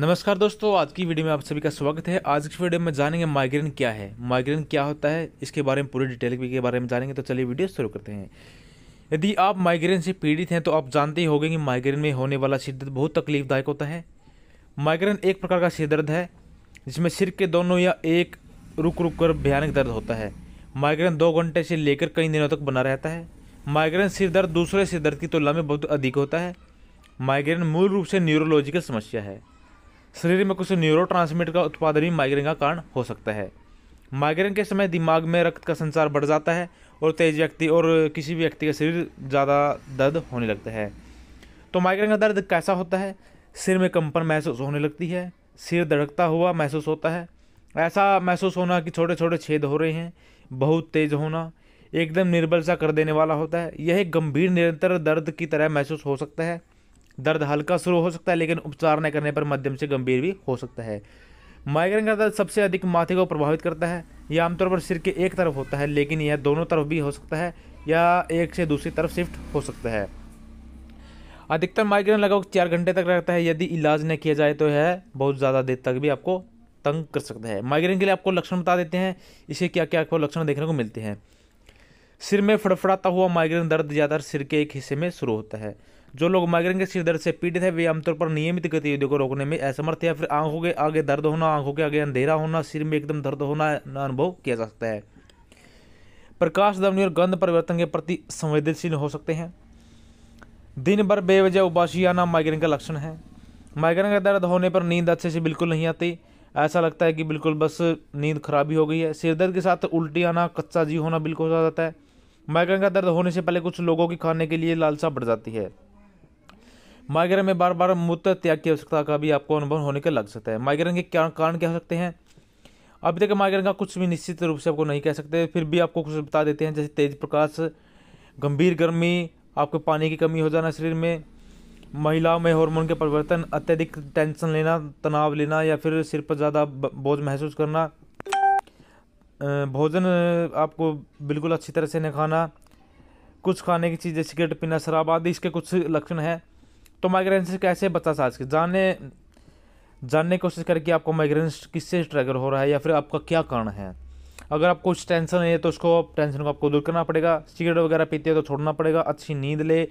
नमस्कार दोस्तों आज की वीडियो में आप सभी का स्वागत है आज की वीडियो में जानेंगे माइग्रेन क्या है माइग्रेन क्या होता है इसके बारे में पूरी डिटेल के बारे में जानेंगे तो चलिए वीडियो शुरू करते हैं यदि आप माइग्रेन से पीड़ित हैं तो आप जानते ही होंगे कि माइग्रेन में होने वाला सिर दर्द बहुत तकलीफदायक होता है माइग्रेन एक प्रकार का सिर दर्द है जिसमें सिर के दोनों या एक रुक रुक कर भयानक दर्द होता है माइग्रेन दो घंटे से लेकर कई दिनों तक बना रहता है माइग्रेन सिर दर्द दूसरे सिर दर्द की तुलना में बहुत अधिक होता है माइग्रेन मूल रूप से न्यूरोलॉजिकल समस्या है शरीर में कुछ न्यूरो का उत्पादन भी माइग्रेन का कारण हो सकता है माइग्रेन के समय दिमाग में रक्त का संचार बढ़ जाता है और तेज व्यक्ति और किसी भी व्यक्ति का शरीर ज़्यादा दर्द होने लगता है तो माइग्रेन का दर्द कैसा होता है सिर में कंपन महसूस होने लगती है सिर धड़कता हुआ महसूस होता है ऐसा महसूस होना कि छोटे छोटे छेद हो रहे हैं बहुत तेज होना एकदम निर्बल सा कर देने वाला होता है यह गंभीर निरंतर दर्द की तरह महसूस हो सकता है दर्द हल्का शुरू हो सकता है लेकिन उपचार न करने पर मध्यम से गंभीर भी हो सकता है माइग्रेन का दर्द सबसे अधिक माथे को प्रभावित करता है यह आमतौर पर सिर के एक तरफ होता है लेकिन यह दोनों तरफ भी हो सकता है या एक से दूसरी तरफ शिफ्ट हो सकता है अधिकतर माइग्रेन लगभग चार घंटे तक रहता है यदि इलाज न किया जाए तो यह बहुत ज़्यादा देर तक भी आपको तंग कर सकता है माइग्रेन के लिए आपको लक्षण बता देते हैं इसे क्या क्या आपको लक्षण देखने को मिलते हैं सिर में फड़फड़ाता हुआ माइग्रेन दर्द ज़्यादातर सिर के एक हिस्से में शुरू होता है जो लोग माइग्रेन के सिर दर्द से पीड़ित है वे आमतौर पर नियमित गतिविधियों को रोकने में असमर्थ या फिर आंखों के आगे दर्द होना आंखों के आगे अंधेरा होना सिर में एकदम दर्द होना अनुभव किया जा सकता है प्रकाश दमनी और गंध परिवर्तन के प्रति संवेदनशील हो सकते हैं दिन भर बेवजह उबासी आना माइग्रेन का लक्षण है माइग्रेन का दर्द होने पर नींद अच्छे से बिल्कुल नहीं आती ऐसा लगता है कि बिल्कुल बस नींद खराबी हो गई है सिर दर्द के साथ उल्टी आना कच्चा जी होना बिल्कुल हो जाता है माइग्रेन का दर्द होने से पहले कुछ लोगों की खाने के लिए लालसा बढ़ जाती है माइग्रेन में बार बार मूत्र त्याग की आवश्यकता का भी आपको अनुभव होने का लग सकता है माइग्रेन के क्या कारण क्या हो सकते हैं अभी तक माइग्रेन का कुछ भी निश्चित रूप से आपको नहीं कह सकते फिर भी आपको कुछ बता देते हैं जैसे तेज प्रकाश गंभीर गर्मी आपको पानी की कमी हो जाना शरीर में महिलाओं में हार्मोन के परिवर्तन अत्यधिक टेंशन लेना तनाव लेना या फिर सिर पर ज़्यादा बोझ महसूस करना भोजन आपको बिल्कुल अच्छी तरह से नहीं खाना कुछ खाने की चीज़ें सिगरेट पीना शराब आदि इसके कुछ लक्षण हैं तो माइग्रेन से कैसे बचा सा जाने जानने की कोशिश करें कि आपको माइग्रेन किससे ट्रैगर हो रहा है या फिर आपका क्या कारण है अगर आपको कुछ टेंशन है तो उसको टेंशन को आपको दूर करना पड़ेगा सिगरेट वगैरह पीते हैं तो छोड़ना पड़ेगा अच्छी नींद ले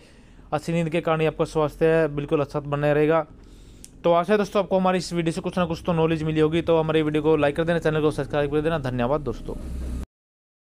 अच्छी नींद के कारण ही आपका स्वास्थ्य बिल्कुल अच्छा बना रहेगा तो आशा है दोस्तों आपको हमारी इस वीडियो से कुछ ना कुछ तो नॉलेज मिली होगी तो हमारी वीडियो को लाइक कर देना चैनल को सब्सक्राइब कर देना धन्यवाद दोस्तों